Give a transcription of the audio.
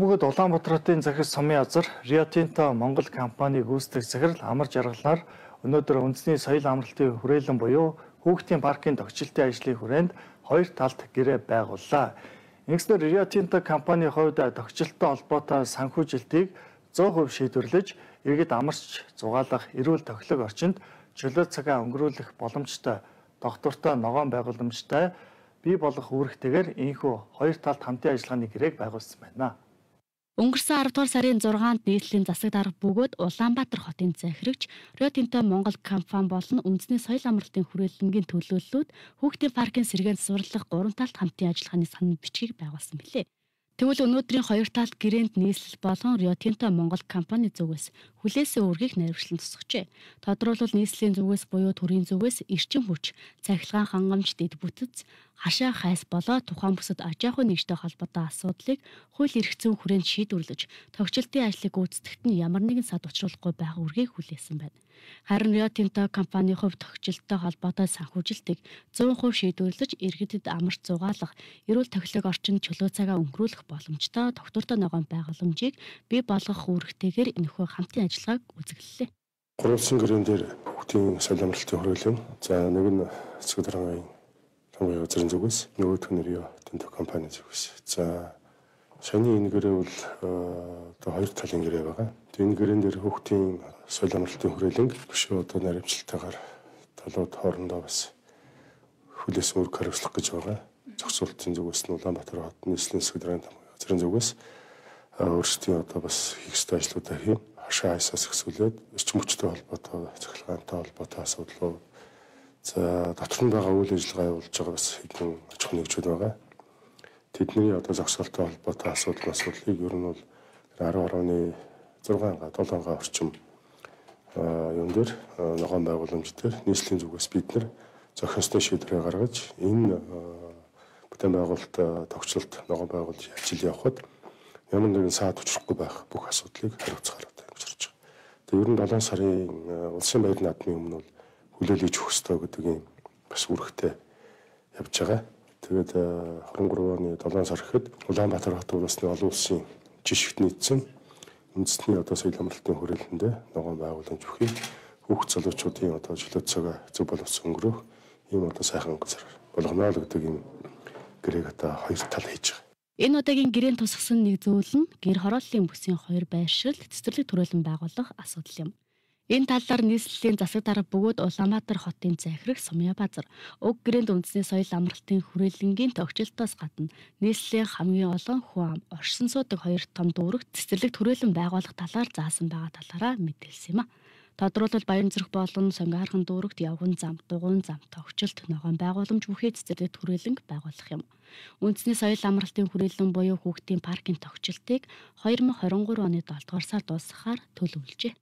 бөгөөд Улаанбаатарын захирал сумын азар Rio Tinto Монгол компани гүйцэтгэх захирал амар жаргалаар өнөөдөр үндэсний соёл амралтын хүрээлэн буюу хүүхдийн паркийн тогтчлтын ажлын хүрээнд хоёр талд гэрээ байгууллаа. Ингэснээр Rio Tinto компани хувьд тогтчлттой холбоотой санхүүжилтийг 100% шийдвэрлэж, иргэд амарч зугаалах эрүүл тохилог орчинд чөлөө цагаа өнгөрүүлэх боломжтой доктортой ногоон байгууламжтай бий болох үүрэгтэйгээр энэхүү хоёр талд хамтын ажиллагааны гэрээг байгуулсан байна. Өнгөрсөн 10 дугаар сарын 6-нд нийслэлийн засаг дарга бөгөөд Улаанбаатар хотын захирагч Rio Tinto Монгол компани болон үндэсний соёл амралтын хүрээлэнгийн төлөөллүүд хүүхдийн паркын сэргээнд сурлах гурван талт хамтын ажиллагааны санал бичгийг байгуулсан билээ. Тэгвэл өнөөдрийн хоёр талд гэрээнд нийслэл болон Rio Tinto Монгол компани зүгээс хүлээсэн үргийг наривчлан тусгажээ. Тодруулбал нийслэлийн зүгээс буюу төрийн зүгээс эрчим хүч, цахилгаан хангамж дэд бүтц, хашаа хайс болоо тухайн бүсэд аж ахуй нэгжтэй холбоотой асуудлыг хууль эрх зүйн хүрээнд шийдвэрлэж, тогтчлтын ажлыг гүйцэтгэхэд нь ямар нэгэн сад учруулахгүй байх үргийг хүлээсэн байна. Харин Rio Tinto компаний хувь тогтчлттой холбоотой санхүүжилтийг 100% шийдвэрлэж, иргэдэд амарч зугаалах, эрүүл тохилог орчин чөлөө цагаа өнгөрүүлэх боломжтой тогтвортой ногоон байгууламжийг бий болгох үүрэгтэйгээр энэхүү хамтын ажиллагааг үзэглэлээ. Гурвалсан гэрэн дээр хүүхдийн соёл амралтын хөрөлөн. За нэг нь Цэцэг дараагийн хамгийн газрын зүгээс нөгөөх нь Рио тэнто компани зүгээс. За саяны энэ гэрээ бол э, одоо хоёр талын гэрээ байгаа. Тэгээ энэ гэрэн дээр хүүхдийн соёл амралтын хөрөлөнг бишээ одоо наривчлалтайгаар талууд хоорондоо бас хүлээс өөр хариуцлах гэж байгаа. Зохицуулалтын зүгээс нь Улаанбаатар хотны нийслэлийн Цэцэг дараагийн газрын зүгээс өөрсдийн одоо бас хийх ёстой ажлуудаа хийн хашаа айсаас ихсүүлээд эрчим хүчтэй холбоотой, цахилгаантай холбоотой асуудлууд за дотор нь байгаа үйл ажиллагаа явуулж байгаа бас хэдэн аж ахуйн нэгжүүд байгаа. Тэдний одоо зогсоолтой холбоотой асуудал асуудлыг ер нь бол 10.6 га 7 га орчим юм дээр ногоон байгууламж дээр нийслэлийн зүгээс бид нэр зохистой шийдвэрээ гаргаж энэ бүтээн байгуулалт тогтцолт ногоон байгуулж ажил явахад ямар нэгэн саад учрахгүй байх бүх асуудлыг хариуцгаар Тэгээ ер нь 7 сарын э, улсын баяр наадмын өмнө бол хүлээлгэж өгөх ёстой гэдэг юм бас үүрэгтэй явж байгаа. Тэгээд 23 э, оны 7 сар гэхэд Улаанбаатар хот улсны олон улсын жишгт нийцсэн үндэсний одоо соёл амралтын хүрээлэндээ ногоон байгууламж бүхий хүүхд залуучуудын одоо чөлөө цагаа зөв боловс өнгөрөх ийм одоо сайхан газар болгоно л гэдэг юм гэрээ хата хоёр тал хийж байгаа. Энэ удаагийн гэрээнд тусгасан нэг зөвлөл нь гэр хорооллын бүсийн хоёр байршил цэцэрлэг төрөлн байгуулах асуудал юм. Энэ талаар нийслэлийн засаг дарга бөгөөд Улаанбаатар хотын захирах Сумья Базар уг гэрээнд үндэсний соёл амралтын хүрээлэнгийн тогтчлтоос гадна нийслэлийн хамгийн олон хүн ам оршин суудаг хоёр том дүүрэг цэцэрлэг төрөлн байгуулах талаар заасан байгаа талаараа мэдээлсэн юм а. Тодруулал Баян зэрэг болон сонгиархан дүүрэгт явган зам, дугуун зам, тогтчлт ногоон байгууламж бүхий цэцэрэд хүрээлэнг байгуулах юм. Үндэсний соёл амралтын хүрээлэн буюу хүүхдийн паркын тогтчлтыг 2023 оны 7 дугаар сард дуусгахаар төлөвлөжээ.